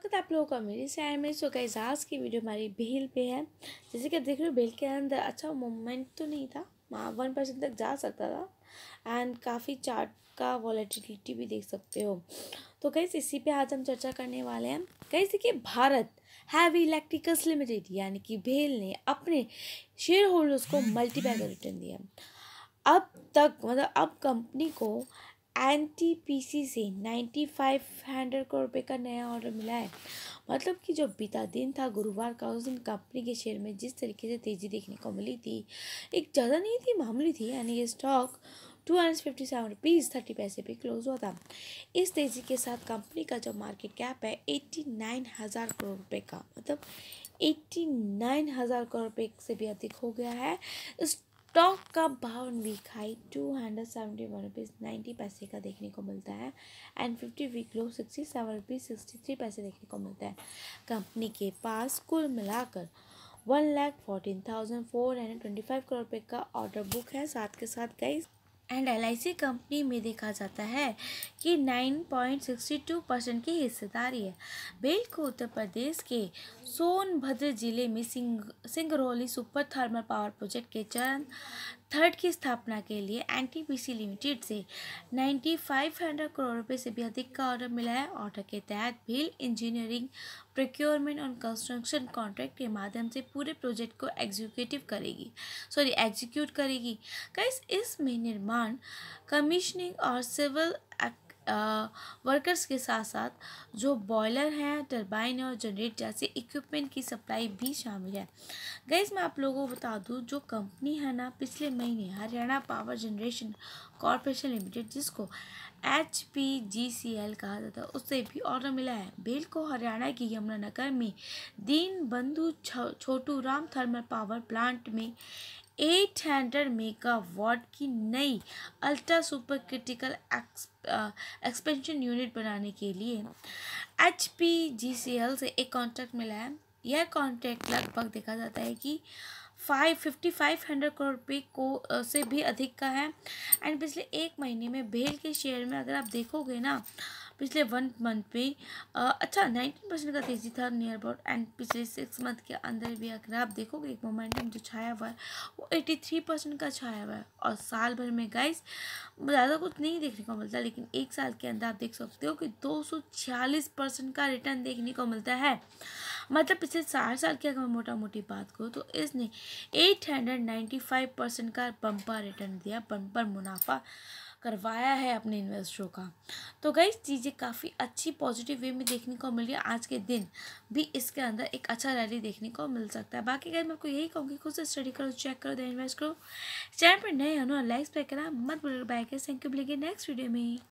स्वागत है आप लोगों का मेरी चैनल में सो गाइस की वीडियो हमारी भील पे है जैसे कि आप देख रहे हो भील के अंदर अच्छा मोमेंट तो नहीं था वहाँ वन परसेंट तक जा सकता था एंड काफ़ी चार्ट का वॉलेटिलिटी भी देख सकते हो तो कैसे इसी पे आज हम चर्चा करने वाले हैं कैसे कि भारत हैवी इलेक्ट्रिकल्स लिमिटेड यानी कि भेल ने अपने शेयर होल्डर्स को मल्टीपैगर रिटर्न दिया अब तक मतलब अब कंपनी को एन टी पी सी से नाइन्टी फाइव हंड्रेड करोड़ रुपये का नया ऑर्डर मिला है मतलब कि जो बीता दिन था गुरुवार का उस दिन कंपनी के शेयर में जिस तरीके से तेज़ी देखने को मिली थी एक ज़्यादा नहीं थी मामूली थी यानी ये stock two hundred fifty seven rupees thirty पैसे पे क्लोज हुआ था इस तेज़ी के साथ कंपनी का जो मार्केट कैप है एट्टी नाइन हज़ार करोड़ रुपये का मतलब एट्टी नाइन हज़ार करोड़ रुपये से भी अधिक हो गया है इस स्टॉक का भाव week high two hundred seventy one rupees ninety पैसे का देखने को मिलता है and fifty week low sixty seven rupees sixty three पैसे देखने को मिलता है कंपनी के पास कुल मिलाकर one lakh fourteen thousand four hundred twenty five crore रुपये का ऑर्डर बुक है साथ के साथ कई एंड एल कंपनी में देखा जाता है कि nine point sixty two percent की हिस्सेदारी है बेल को उत्तर प्रदेश के सोनभद्र जिले में Sing Singrauli super thermal power project के चरण थर्ड की स्थापना के लिए एन लिमिटेड से नाइन्टी फाइव हंड्रेड करोड़ रुपये से भी अधिक का ऑर्डर मिला है ऑर्डर के तहत भील इंजीनियरिंग प्रोक्योरमेंट और कंस्ट्रक्शन कॉन्ट्रैक्ट के माध्यम से पूरे प्रोजेक्ट को एग्जीक्यूटिव करेगी सॉरी एग्जीक्यूट करेगी कई इसमें निर्माण कमीशनिंग और सिविल वर्कर्स के साथ साथ जो बॉयलर हैं टर्बाइन और जनरेट जैसे इक्विपमेंट की सप्लाई भी शामिल है गैस मैं आप लोगों को बता दूँ जो कंपनी है ना पिछले महीने Haryana power generation corporation limited जिसको H P G C L कहा जाता है उससे भी ऑर्डर मिला है बेल को हरियाणा की यमुनानगर में Deen Bandhu Chhotu Ram thermal power plant में 800 मेगावाट की नई ultra super critical expansion unit बनाने के लिए H P G C L से एक कॉन्ट्रैक्ट मिला है यह कॉन्ट्रैक्ट लगभग देखा जाता है कि five fifty five hundred crore रुपये को से भी अधिक का है एंड पिछले एक महीने में भेल के शेयर में अगर आप देखोगे ना पिछले वन मंथ में अच्छा नाइनटीन परसेंट का तेजी था नियर अबाउट एंड पिछले सिक्स मंथ के अंदर भी अगर आप देखोगे एक मोमेंटम जो छाया हुआ है वो एटी थ्री परसेंट का छाया हुआ है और साल भर में गाइस ज़्यादा कुछ नहीं देखने को मिलता लेकिन एक साल के अंदर आप देख सकते हो कि दो सौ छियालीस परसेंट का रिटर्न देखने को मिलता है मतलब पिछले चार साल की अगर मोटा मोटी बात करूँ तो इसने eight hundred ninety five percent का बम्पर रिटर्न दिया बम्पर मुनाफा करवाया है अपने इन्वेस्टरों का तो गई चीज़ें काफ़ी अच्छी पॉजिटिव वे में देखने को मिली आज के दिन भी इसके अंदर एक अच्छा रैली देखने को मिल सकता है बाकी गई मैं आपको यही कहूँगी खुद से स्टडी करो चेक करो दे इन्वेस्ट करो चैनल पर नए हो लाइक्स पे करा मत भूल बाय थैंक यू मिलेंगे नेक्स्ट वीडियो में